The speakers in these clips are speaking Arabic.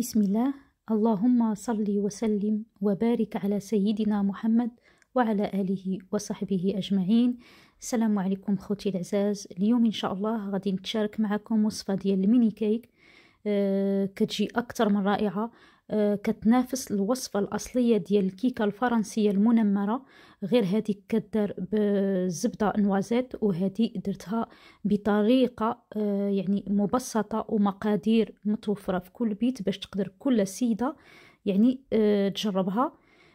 بسم الله اللهم صل وسلم وبارك على سيدنا محمد وعلى آله وصحبه أجمعين السلام عليكم خوتي العزاز اليوم إن شاء الله غادي نتشارك معكم وصفة ديال الميني كيك آه، كتجي أكثر من رائعة آه، كتنافس الوصفة الأصلية ديال الكيكة الفرنسية المنمرة غير هذه كدار بزبدة نوازيت وهذه درتها بطريقة آه، يعني مبسطة ومقادير متوفرة في كل بيت باش تقدر كل سيدة يعني تجربها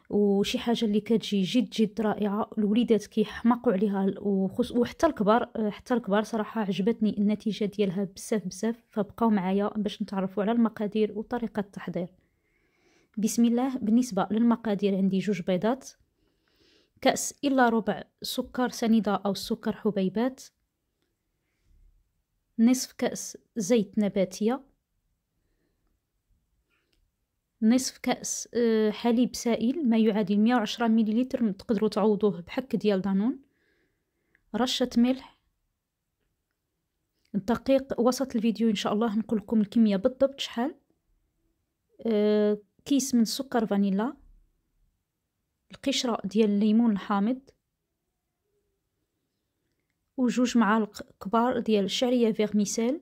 وشي حاجه اللي كتجي جد جد رائعه الوليدات كيحماقوا عليها وخص وحتى الكبار حتى الكبار صراحه عجبتني النتيجه ديالها بزاف بزاف فبقاو معايا باش نتعرفوا على المقادير وطريقه التحضير بسم الله بالنسبه للمقادير عندي جوج بيضات كأس إلا ربع سكر سنيدة أو سكر حبيبات نصف كأس زيت نباتية نصف كأس آه، حليب سائل ما يعادل مية وعشرة مليلتر تقدروا تعوضوه بحك ديال دانون رشة ملح الدقيق وسط الفيديو إن شاء الله نقول لكم الكمية بالضبط شحال آه، كيس من سكر فانيلا القشرة ديال الليمون الحامض وجوج معالق كبار ديال الشعرية فيغميسيل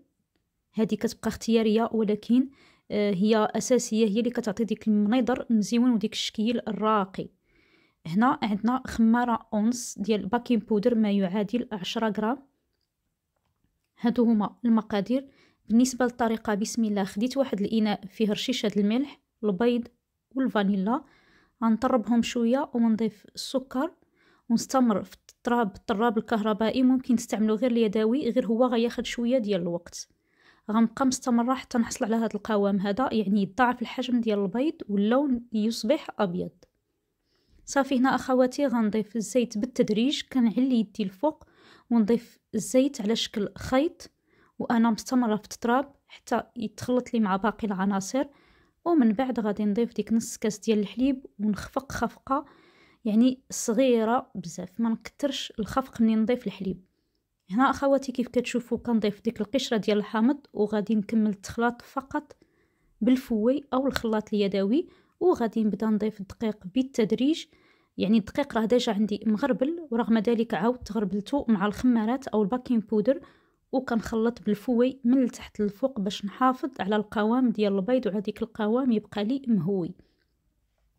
هذه كتبقى اختيارية ولكن آه، هي اساسيه هي اللي كتعطي ديك المنظر مزيون وديك الشكل الراقي هنا عندنا خمارة أونس ديال باكين بودر ما يعادل عشرة غرام هادو هما المقادير بالنسبة للطريقة بسم الله خديت واحد الإناء فيه رشيشة الملح البيض والفانيلا غنطربهم شوية ونضيف السكر ونستمر في التراب الطراب الكهربائي ممكن تستعملو غير اليدوي غير هو غياخد شوية ديال الوقت غنبقى مستمرة حتى نحصل على هذا القوام هذا يعني يضاعف الحجم ديال البيض واللون يصبح أبيض صافي هنا أخواتي غنضيف الزيت بالتدريج كنعلي يدي الفوق ونضيف الزيت على شكل خيط وأنا مستمرة في التراب حتى يتخلط لي مع باقي العناصر ومن بعد غادي نضيف ديك نص كاس ديال الحليب ونخفق خفقه يعني صغيره بزاف ما نكثرش الخفق ملي نضيف الحليب هنا اخواتي كيف كتشوفوا كنضيف ديك القشره ديال الحامض وغادي نكمل التخلاط فقط بالفوي او الخلاط اليدوي وغادي نبدا نضيف الدقيق بالتدريج يعني الدقيق راه ديجا عندي مغربل ورغم ذلك عاودت غربلته مع الخمارات او الباكين بودر وكنخلط بالفوي من التحت للفوق باش نحافظ على القوام ديال البيض وعلى ديك القوام يبقى لي مهوي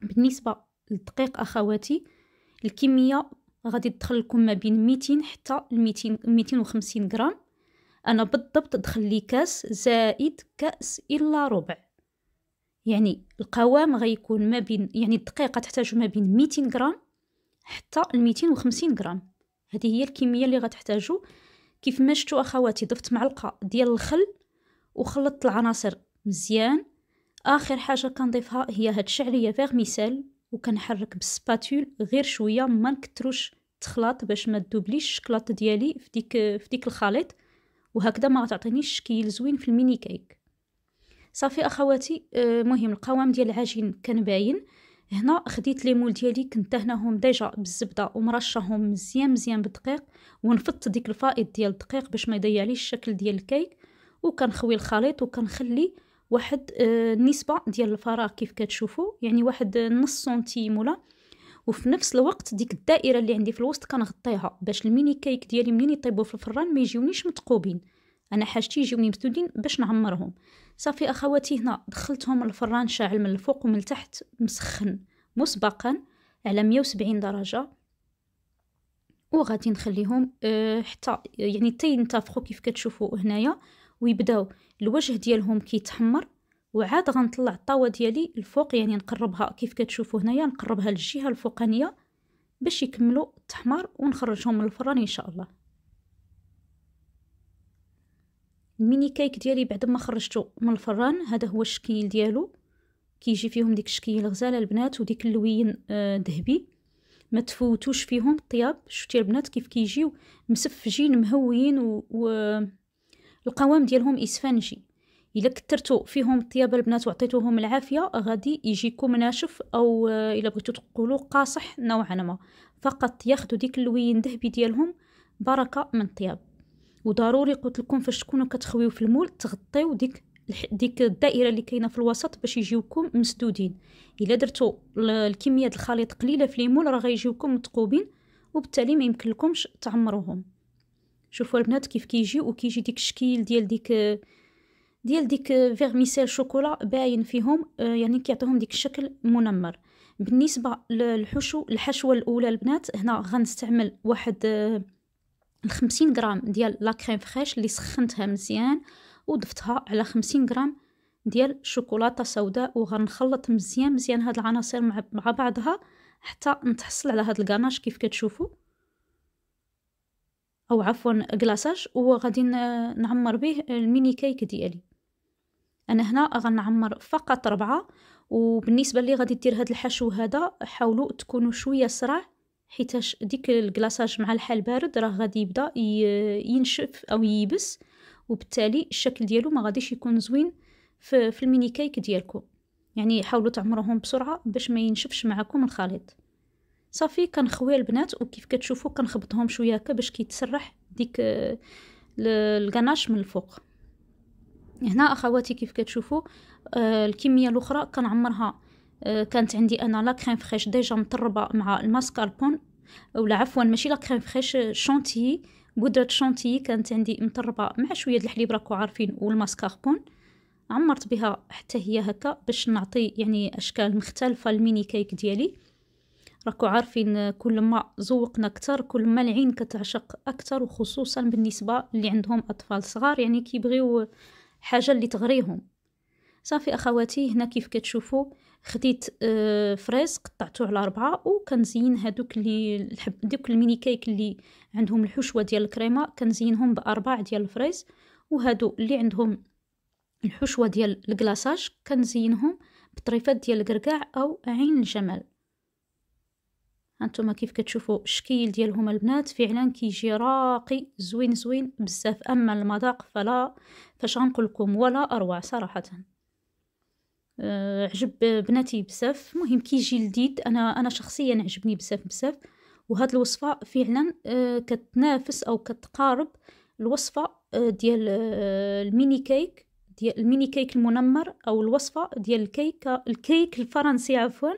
بالنسبه للدقيق اخواتي الكميه غادي تدخل لكم ما بين 200 حتى 200 250 غرام انا بالضبط دخل لي كاس زائد كاس الا ربع يعني القوام غيكون ما بين يعني الدقيقه تحتاج ما بين 200 غرام حتى 250 غرام هذه هي الكميه اللي غتحتاجوا كيف ما شفتوا اخواتي ضفت معلقه ديال الخل وخلطت العناصر مزيان اخر حاجه كنضيفها هي هاد الشعريه فيغميسيل وكنحرك بالسباتول غير شويه ما نكتروش التخلاط باش ما تدوبليش الشكلاط ديالي في ديك في ديك الخليط وهكذا ما غتعطينيش شكل زوين في الميني كيك صافي اخواتي آه، مهم القوام ديال العجين كان باين هنا خديت لي مول ديالي كنت هناهم ديجا بالزبده ومرشاهم مزيان مزيان بالدقيق ونفضت ديك الفائض ديال الدقيق باش ما يضيعليش الشكل ديال الكيك وكنخوي الخليط وكنخلي واحد النسبة آه، ديال الفراغ كيف كتشوفوا يعني واحد آه، نص سنتيم ولا وفي نفس الوقت ديك الدائره اللي عندي في الوسط كنغطيها باش الميني كيك ديالي منين يطيبوا في الفران ما يجيونيش متقوبين انا حاجتي يجيوني مسدودين باش نعمرهم صافي اخواتي هنا دخلتهم الفران شاعل من الفوق ومن التحت مسخن مسبقا على 170 درجه وغادي نخليهم آه، حتى يعني تينتفخوا كيف كتشوفوا هنايا ويبداو الوجه ديالهم كيتحمر وعاد غنطلع الطاوه ديالي الفوق يعني نقربها كيف كتشوفوا هنايا نقربها للجهه الفوقانيه باش يكملوا التحمر ونخرجهم من الفران ان شاء الله الميني كيك ديالي بعد ما خرجته من الفران هذا هو الشكل ديالو كيجي فيهم ديك الشكل الغزاله البنات وديك اللوين آه، ذهبي ما تفوتوش فيهم الطياب شفتي البنات كيف كيجيو مسفجين مهويين و, و... القوام ديالهم اسفنجي الا كثرتوا فيهم الطياب البنات وعطيتوهم العافيه غادي يجيكم ناشف او آه، الا بغيتو تقولوا قاصح نوعا ما فقط ياخذوا ديك اللوين ذهبي ديالهم بركه من الطياب وضروري قلت لكم فاش تكونوا كتخويو في المول تغطيو ديك ديك الدائره اللي كاينه في الوسط باش يجيوكم مسدودين الا درتو الكميه الخليط قليله في ليمول راه غيجيوكم مثقوبين وبالتالي ما يمكن لكمش تعمروهم شوفوا البنات كيف كيجي وكيجي ديك الشكل ديال ديك ديال ديك فيرميسيل شوكولا باين فيهم آه، يعني كيعطيهم ديك الشكل منمر بالنسبه للحشو الحشوه الاولى البنات هنا غنستعمل واحد 50 آه، غرام ديال لا كريم فريش اللي سخنتها مزيان وضفتها على 50 غرام ديال شوكولاته سوداء وغنخلط مزيان مزيان هاد العناصر مع بعضها حتى نتحصل على هاد الكاناش كيف كتشوفوا او عفوا كلاصاج وغادي نعمر به الميني كيك ديالي انا هنا غنعمر فقط ربعة وبالنسبه اللي غادي دير هذا الحشو هذا حاولوا تكونوا شويه سرع حيتاش ديك الكلاصاج مع الحال بارد راه غادي يبدا ينشف او ييبس وبالتالي الشكل ديالو ما غاديش يكون زوين في, في الميني كيك ديالكم يعني حاولوا تعمروهم بسرعه باش ما ينشفش معكم الخليط صافي كنخوي البنات وكيف كتشوفوا كنخبطهم شويه هكا باش كيتسرح ديك الكناش من الفوق هنا اخواتي كيف كتشوفوا آه، الكميه الاخرى كنعمرها آه، كانت عندي انا لا كريم فريش ديجا مطربه مع الماسكاربون ولا عفوا ماشي لا كريم فريش شونتيي بودره شونتيي كانت عندي مطربه مع شويه د الحليب راكو عارفين والماسكاربون عمرت بها حتى هي هكا باش نعطي يعني اشكال مختلفه للميني كيك ديالي راكو عارفين كل ما زوقنا اكثر كل ما العين كتعشق اكثر وخصوصا بالنسبه اللي عندهم اطفال صغار يعني كيبغيو حاجه اللي تغريهم صافي اخواتي هنا كيف كتشوفوا خديت آه، فريز قطعته على أربعة وكنزين هادوك اللي الحب دوك الميني كيك اللي عندهم الحشوه ديال الكريمه كنزينهم باربع ديال الفريز وهادو اللي عندهم الحشوه ديال الكلاصاج كنزينهم بطريفات ديال الكركاع او عين الجمل هانتوما كيف كتشوفوا الشكل ديالهم البنات فعلا كيجي راقي زوين زوين بزاف اما المذاق فلا فاش غنقول لكم ولا اروع صراحه أه عجب بناتي بزاف مهم كيجي لذيذ انا انا شخصيا عجبني بزاف بزاف وهاد الوصفه فعلا أه كتنافس او كتقارب الوصفه أه ديال أه، الميني كيك ديال الميني كيك المنمر او الوصفه ديال الكيك الكيك الفرنسي عفوا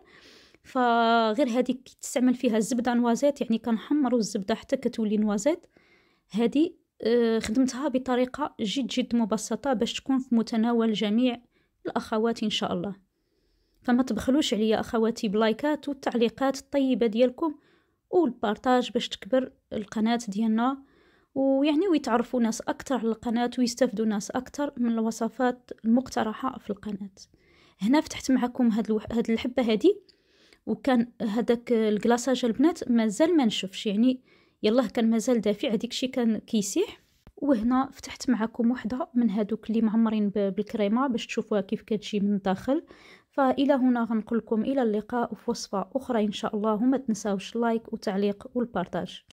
فغير هذيك تستعمل فيها الزبده نوازيت يعني كنحمروا الزبده حتى كتولي نوازيت هذه آه، خدمتها بطريقه جد جد مبسطه باش تكون في متناول جميع الاخوات ان شاء الله فما تبخلوش عليا اخواتي بلايكات والتعليقات الطيبه ديالكم والبارتاج باش تكبر القناه ديالنا ويعني ويتعرفوا ناس اكثر على القناه ويستافدوا ناس اكثر من الوصفات المقترحه في القناه هنا فتحت معكم هاد, هاد الحبه هذه وكان هذاك الكلاصاج البنات مازال ما نشوفش يعني يلاه كان مازال دافع هذيك شي كان كيسيح وهنا فتحت معكم وحده من هادوك اللي معمرين بالكريمه باش تشوفوها كيف كتجي من الداخل فالى هنا غنقول لكم الى اللقاء في وصفه اخرى ان شاء الله وما تنساوش لايك وتعليق والبارطاج